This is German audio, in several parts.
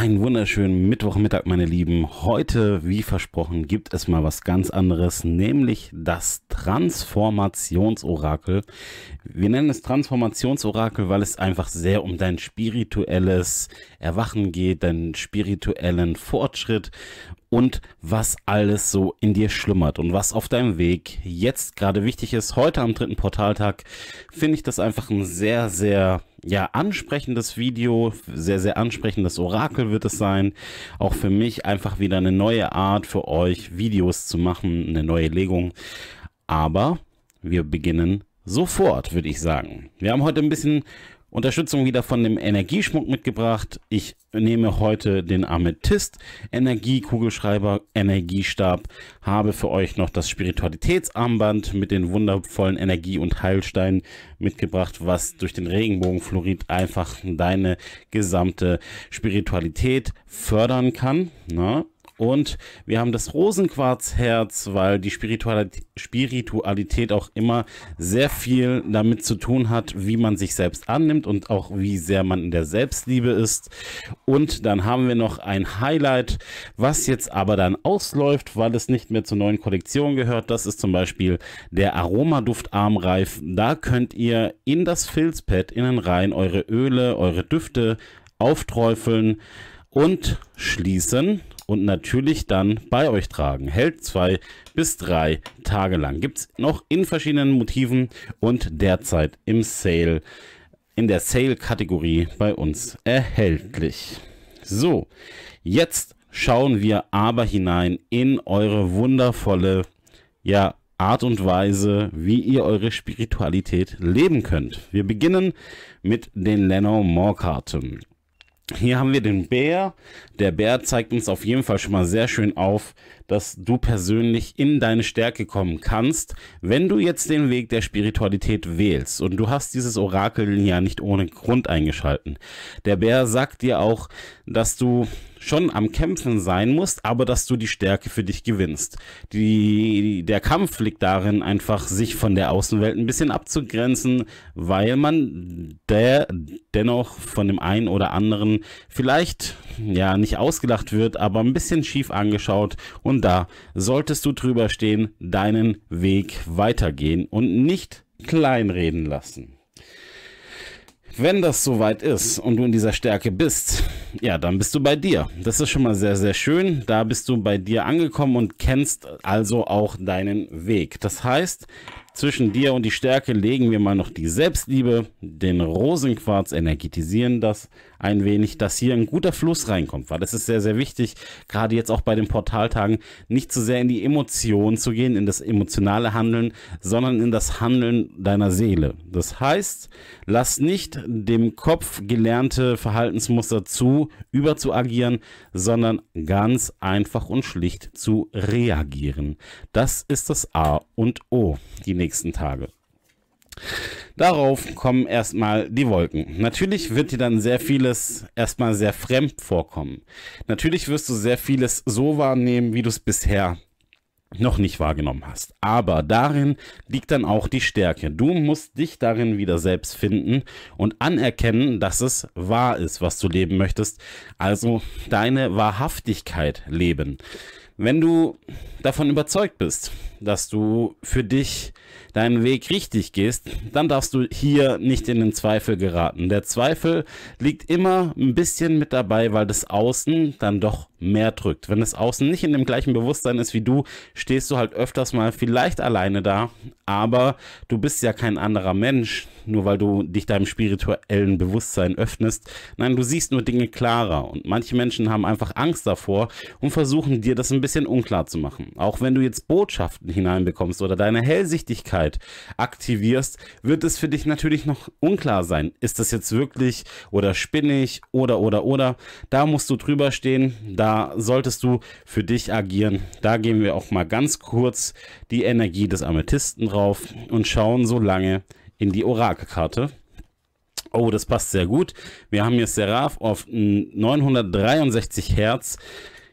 Einen wunderschönen Mittwochmittag, meine Lieben. Heute, wie versprochen, gibt es mal was ganz anderes, nämlich das Transformationsorakel. Wir nennen es Transformationsorakel, weil es einfach sehr um dein spirituelles Erwachen geht, deinen spirituellen Fortschritt und was alles so in dir schlummert und was auf deinem Weg jetzt gerade wichtig ist. Heute am dritten Portaltag finde ich das einfach ein sehr, sehr ja, ansprechendes Video, sehr, sehr ansprechendes Orakel wird es sein. Auch für mich einfach wieder eine neue Art für euch, Videos zu machen, eine neue Legung. Aber wir beginnen sofort, würde ich sagen. Wir haben heute ein bisschen Unterstützung wieder von dem Energieschmuck mitgebracht. Ich nehme heute den Amethyst Energiekugelschreiber Energiestab, habe für euch noch das Spiritualitätsarmband mit den wundervollen Energie- und Heilsteinen mitgebracht, was durch den Regenbogenfluorid einfach deine gesamte Spiritualität fördern kann. Na? Ne? Und wir haben das Rosenquarzherz, weil die Spiritualität, auch immer sehr viel damit zu tun hat, wie man sich selbst annimmt und auch wie sehr man in der Selbstliebe ist. Und dann haben wir noch ein Highlight, was jetzt aber dann ausläuft, weil es nicht mehr zur neuen Kollektion gehört. Das ist zum Beispiel der Aromaduft Armreif. Da könnt ihr in das Filzpad innen rein eure Öle, eure Düfte aufträufeln und schließen und natürlich dann bei euch tragen. Hält zwei bis drei Tage lang. Gibt es noch in verschiedenen Motiven und derzeit im Sale, in der Sale-Kategorie bei uns erhältlich. So, jetzt schauen wir aber hinein in eure wundervolle, ja, Art und Weise, wie ihr eure Spiritualität leben könnt. Wir beginnen mit den Lennon more Karten. Hier haben wir den Bär. Der Bär zeigt uns auf jeden Fall schon mal sehr schön auf, dass du persönlich in deine Stärke kommen kannst, wenn du jetzt den Weg der Spiritualität wählst. Und du hast dieses Orakel ja nicht ohne Grund eingeschalten. Der Bär sagt dir auch, dass du schon am Kämpfen sein musst, aber dass du die Stärke für dich gewinnst. Die, der Kampf liegt darin, einfach sich von der Außenwelt ein bisschen abzugrenzen, weil man der dennoch von dem einen oder anderen vielleicht ja nicht ausgelacht wird, aber ein bisschen schief angeschaut und da solltest du drüber stehen, deinen Weg weitergehen und nicht kleinreden lassen. Wenn das soweit ist und du in dieser Stärke bist, ja, dann bist du bei dir. Das ist schon mal sehr, sehr schön. Da bist du bei dir angekommen und kennst also auch deinen Weg. Das heißt, zwischen dir und die Stärke legen wir mal noch die Selbstliebe, den Rosenquarz energetisieren das ein wenig, dass hier ein guter Fluss reinkommt, weil das ist sehr, sehr wichtig, gerade jetzt auch bei den Portaltagen, nicht zu so sehr in die Emotionen zu gehen, in das emotionale Handeln, sondern in das Handeln deiner Seele. Das heißt, lass nicht dem Kopf gelernte Verhaltensmuster zu, überzuagieren, sondern ganz einfach und schlicht zu reagieren. Das ist das A und O. Die nächsten Tage. Darauf kommen erstmal die Wolken. Natürlich wird dir dann sehr vieles erstmal sehr fremd vorkommen. Natürlich wirst du sehr vieles so wahrnehmen, wie du es bisher noch nicht wahrgenommen hast. Aber darin liegt dann auch die Stärke. Du musst dich darin wieder selbst finden und anerkennen, dass es wahr ist, was du leben möchtest. Also deine Wahrhaftigkeit leben. Wenn du davon überzeugt bist, dass du für dich deinen Weg richtig gehst, dann darfst du hier nicht in den Zweifel geraten. Der Zweifel liegt immer ein bisschen mit dabei, weil das Außen dann doch mehr drückt. Wenn das Außen nicht in dem gleichen Bewusstsein ist wie du, stehst du halt öfters mal vielleicht alleine da, aber du bist ja kein anderer Mensch, nur weil du dich deinem spirituellen Bewusstsein öffnest. Nein, du siehst nur Dinge klarer und manche Menschen haben einfach Angst davor und versuchen dir das ein bisschen unklar zu machen. Auch wenn du jetzt Botschaften hineinbekommst oder deine Hellsichtigkeit aktivierst, wird es für dich natürlich noch unklar sein. Ist das jetzt wirklich oder spinnig oder oder oder? Da musst du drüber stehen, da solltest du für dich agieren. Da gehen wir auch mal ganz kurz die Energie des Amethysten drauf und schauen so lange in die Orakelkarte. Oh, das passt sehr gut. Wir haben hier Seraph auf 963 Hertz.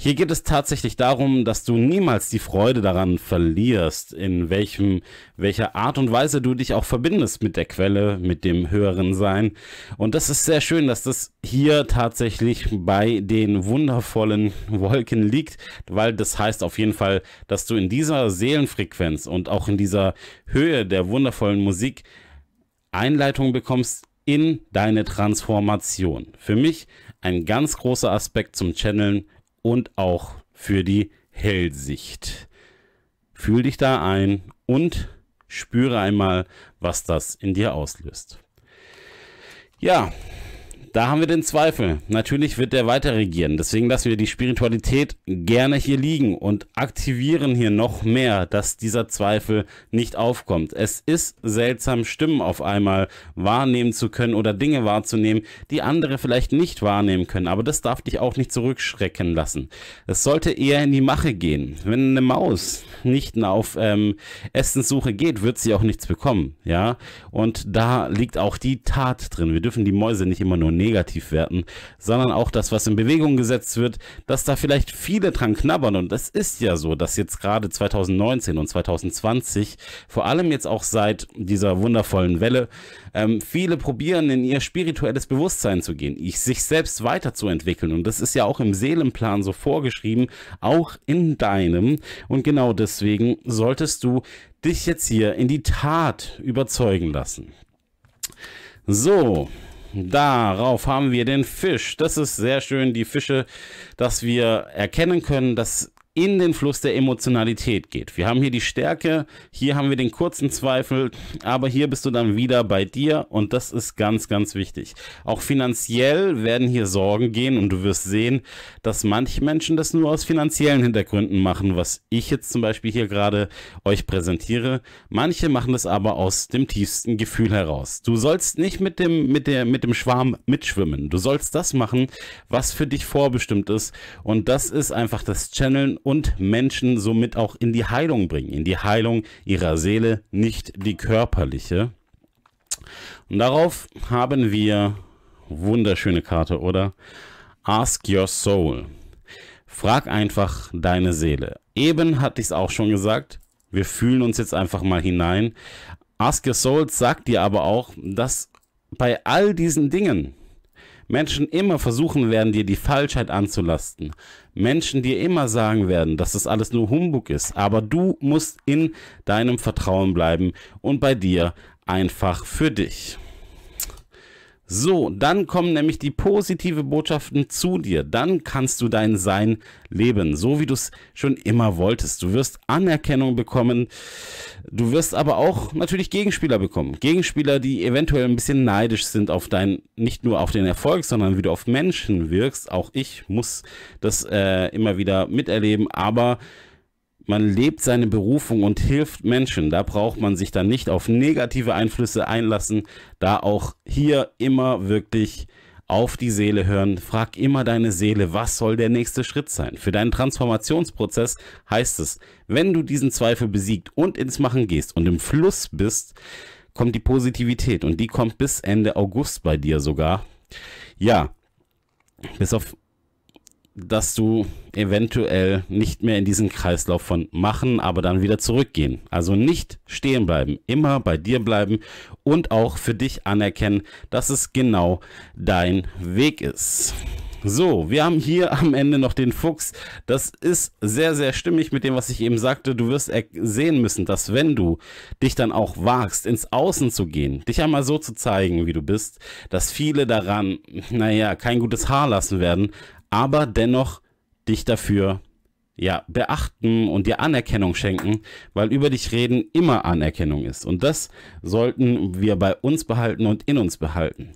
Hier geht es tatsächlich darum, dass du niemals die Freude daran verlierst, in welchem, welcher Art und Weise du dich auch verbindest mit der Quelle, mit dem höheren Sein. Und das ist sehr schön, dass das hier tatsächlich bei den wundervollen Wolken liegt, weil das heißt auf jeden Fall, dass du in dieser Seelenfrequenz und auch in dieser Höhe der wundervollen Musik Einleitung bekommst in deine Transformation. Für mich ein ganz großer Aspekt zum Channeln und auch für die Hellsicht. Fühl dich da ein und spüre einmal, was das in dir auslöst. Ja, da haben wir den Zweifel. Natürlich wird der weiter regieren. Deswegen lassen wir die Spiritualität gerne hier liegen und aktivieren hier noch mehr, dass dieser Zweifel nicht aufkommt. Es ist seltsam, Stimmen auf einmal wahrnehmen zu können oder Dinge wahrzunehmen, die andere vielleicht nicht wahrnehmen können. Aber das darf dich auch nicht zurückschrecken lassen. Es sollte eher in die Mache gehen. Wenn eine Maus nicht auf ähm, Essenssuche geht, wird sie auch nichts bekommen. Ja, und da liegt auch die Tat drin. Wir dürfen die Mäuse nicht immer nur negativ werten, sondern auch das, was in Bewegung gesetzt wird, dass da vielleicht viele dran knabbern. Und es ist ja so, dass jetzt gerade 2019 und 2020, vor allem jetzt auch seit dieser wundervollen Welle, ähm, viele probieren, in ihr spirituelles Bewusstsein zu gehen, sich selbst weiterzuentwickeln. Und das ist ja auch im Seelenplan so vorgeschrieben, auch in deinem. Und genau deswegen solltest du dich jetzt hier in die Tat überzeugen lassen. So, Darauf haben wir den Fisch. Das ist sehr schön, die Fische, dass wir erkennen können, dass in den Fluss der Emotionalität geht. Wir haben hier die Stärke, hier haben wir den kurzen Zweifel, aber hier bist du dann wieder bei dir und das ist ganz, ganz wichtig. Auch finanziell werden hier Sorgen gehen und du wirst sehen, dass manche Menschen das nur aus finanziellen Hintergründen machen, was ich jetzt zum Beispiel hier gerade euch präsentiere. Manche machen das aber aus dem tiefsten Gefühl heraus. Du sollst nicht mit dem, mit der, mit dem Schwarm mitschwimmen. Du sollst das machen, was für dich vorbestimmt ist und das ist einfach das Channeln und Menschen somit auch in die Heilung bringen, in die Heilung ihrer Seele, nicht die körperliche. Und darauf haben wir wunderschöne Karte, oder? Ask your soul. Frag einfach deine Seele. Eben hatte ich es auch schon gesagt. Wir fühlen uns jetzt einfach mal hinein. Ask your soul sagt dir aber auch, dass bei all diesen Dingen, Menschen immer versuchen werden, dir die Falschheit anzulasten. Menschen dir immer sagen werden, dass das alles nur Humbug ist. Aber du musst in deinem Vertrauen bleiben und bei dir einfach für dich. So, dann kommen nämlich die positive Botschaften zu dir. Dann kannst du dein Sein leben, so wie du es schon immer wolltest. Du wirst Anerkennung bekommen. Du wirst aber auch natürlich Gegenspieler bekommen. Gegenspieler, die eventuell ein bisschen neidisch sind auf dein, nicht nur auf den Erfolg, sondern wie du auf Menschen wirkst. Auch ich muss das äh, immer wieder miterleben. Aber man lebt seine Berufung und hilft Menschen. Da braucht man sich dann nicht auf negative Einflüsse einlassen. Da auch hier immer wirklich auf die Seele hören. Frag immer deine Seele, was soll der nächste Schritt sein? Für deinen Transformationsprozess heißt es, wenn du diesen Zweifel besiegt und ins Machen gehst und im Fluss bist, kommt die Positivität und die kommt bis Ende August bei dir sogar. Ja, bis auf dass du eventuell nicht mehr in diesen Kreislauf von machen, aber dann wieder zurückgehen. Also nicht stehen bleiben, immer bei dir bleiben und auch für dich anerkennen, dass es genau dein Weg ist. So, wir haben hier am Ende noch den Fuchs. Das ist sehr, sehr stimmig mit dem, was ich eben sagte. Du wirst sehen müssen, dass wenn du dich dann auch wagst, ins Außen zu gehen, dich einmal so zu zeigen, wie du bist, dass viele daran, naja, kein gutes Haar lassen werden, aber dennoch dich dafür ja, beachten und dir Anerkennung schenken, weil über dich reden immer Anerkennung ist. Und das sollten wir bei uns behalten und in uns behalten.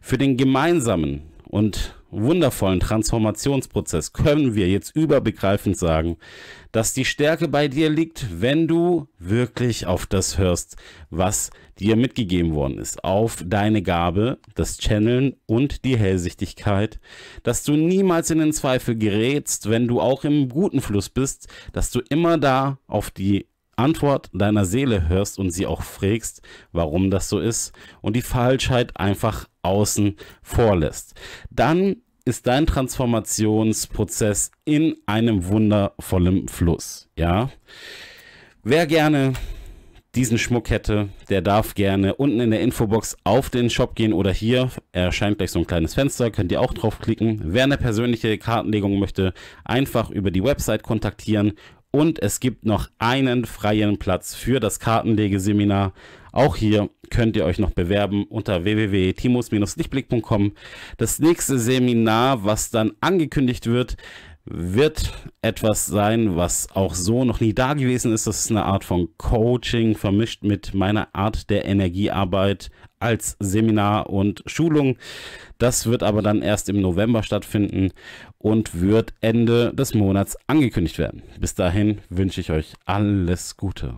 Für den gemeinsamen und wundervollen Transformationsprozess können wir jetzt überbegreifend sagen, dass die Stärke bei dir liegt, wenn du wirklich auf das hörst, was dir mitgegeben worden ist, auf deine Gabe, das Channeln und die Hellsichtigkeit, dass du niemals in den Zweifel gerätst, wenn du auch im guten Fluss bist, dass du immer da auf die Antwort deiner Seele hörst und sie auch fragst, warum das so ist und die Falschheit einfach außen vorlässt. Dann ist dein Transformationsprozess in einem wundervollen Fluss. Ja. Wer gerne diesen Schmuck hätte, der darf gerne unten in der Infobox auf den Shop gehen oder hier erscheint gleich so ein kleines Fenster, könnt ihr auch draufklicken. Wer eine persönliche Kartenlegung möchte, einfach über die Website kontaktieren und es gibt noch einen freien Platz für das Kartenlegeseminar auch hier könnt ihr euch noch bewerben unter www.timus-lichtblick.com. Das nächste Seminar, was dann angekündigt wird, wird etwas sein, was auch so noch nie da gewesen ist. Das ist eine Art von Coaching vermischt mit meiner Art der Energiearbeit als Seminar und Schulung. Das wird aber dann erst im November stattfinden und wird Ende des Monats angekündigt werden. Bis dahin wünsche ich euch alles Gute.